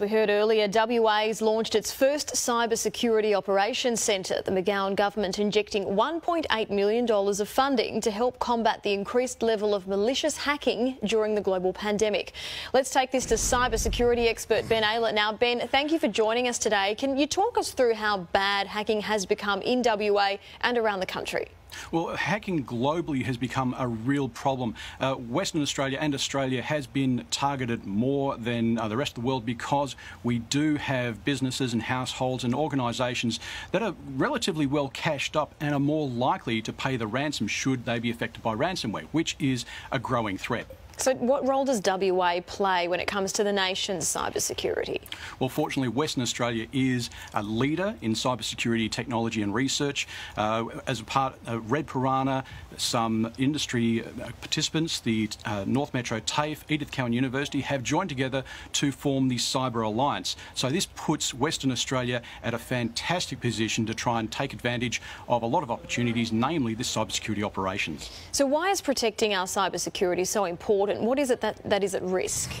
we heard earlier, WA's launched its first cybersecurity operations centre. The McGowan government injecting $1.8 million of funding to help combat the increased level of malicious hacking during the global pandemic. Let's take this to cybersecurity expert Ben Ayler. Now, Ben, thank you for joining us today. Can you talk us through how bad hacking has become in WA and around the country? Well, hacking globally has become a real problem. Uh, Western Australia and Australia has been targeted more than uh, the rest of the world because we do have businesses and households and organisations that are relatively well cashed up and are more likely to pay the ransom should they be affected by ransomware, which is a growing threat. So what role does WA play when it comes to the nation's cybersecurity? Well, fortunately, Western Australia is a leader in cybersecurity technology and research. Uh, as a part of uh, Red Piranha, some industry uh, participants, the uh, North Metro TAFE, Edith Cowan University, have joined together to form the Cyber Alliance. So this puts Western Australia at a fantastic position to try and take advantage of a lot of opportunities, namely the cybersecurity operations. So why is protecting our cybersecurity so important? important. What is it that, that is at risk?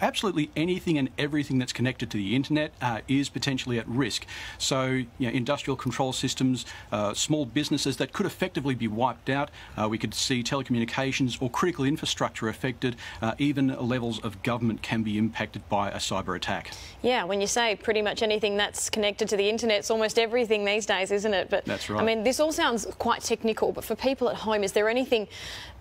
absolutely anything and everything that's connected to the internet uh, is potentially at risk. So, you know, industrial control systems, uh, small businesses that could effectively be wiped out. Uh, we could see telecommunications or critical infrastructure affected. Uh, even levels of government can be impacted by a cyber attack. Yeah, when you say pretty much anything that's connected to the internet, it's almost everything these days, isn't it? But that's right. I mean, this all sounds quite technical, but for people at home, is there anything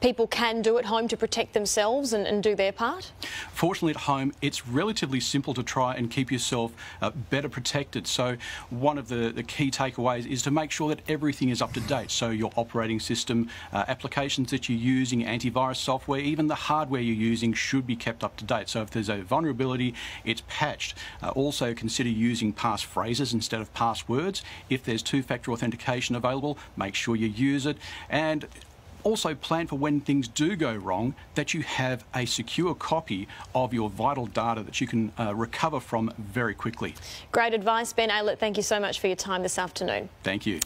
people can do at home to protect themselves and, and do their part? Fortunately, at home, it's relatively simple to try and keep yourself uh, better protected. So one of the, the, key takeaways is to make sure that everything is up to date. So your operating system, uh, applications that you're using, antivirus software, even the hardware you're using should be kept up to date. So if there's a vulnerability, it's patched. Uh, also consider using pass phrases instead of passwords. If there's two-factor authentication available, make sure you use it. And also, plan for when things do go wrong that you have a secure copy of your vital data that you can uh, recover from very quickly. Great advice, Ben Aylett. Thank you so much for your time this afternoon. Thank you.